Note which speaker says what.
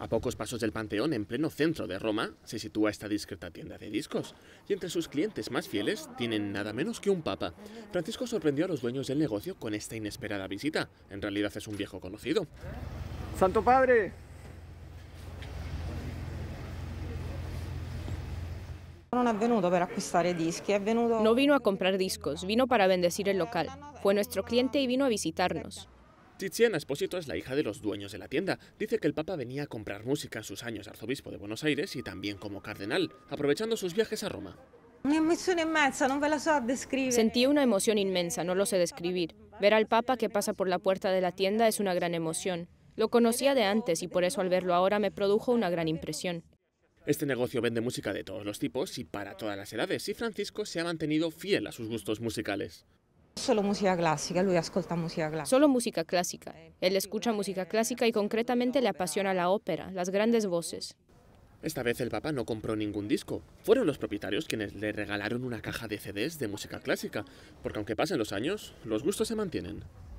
Speaker 1: A pocos pasos del Panteón, en pleno centro de Roma, se sitúa esta discreta tienda de discos, y entre sus clientes más fieles tienen nada menos que un papa. Francisco sorprendió a los dueños del negocio con esta inesperada visita. En realidad es un viejo conocido.
Speaker 2: Santo Padre, No vino a comprar discos, vino para bendecir el local. Fue nuestro cliente y vino a visitarnos.
Speaker 1: Tiziana Esposito es la hija de los dueños de la tienda. Dice que el Papa venía a comprar música en sus años arzobispo de Buenos Aires y también como cardenal, aprovechando sus viajes a Roma.
Speaker 2: Sentí una emoción inmensa, no lo sé describir. Ver al Papa que pasa por la puerta de la tienda es una gran emoción. Lo conocía de antes y por eso al verlo ahora me produjo una gran impresión.
Speaker 1: Este negocio vende música de todos los tipos y para todas las edades, y Francisco se ha mantenido fiel a sus gustos musicales.
Speaker 2: Solo música clásica, lui ascolta música clásica. Solo música clásica. Él escucha música clásica y concretamente le apasiona la ópera, las grandes voces.
Speaker 1: Esta vez el papá no compró ningún disco. Fueron los propietarios quienes le regalaron una caja de CDs de música clásica, porque aunque pasen los años, los gustos se mantienen.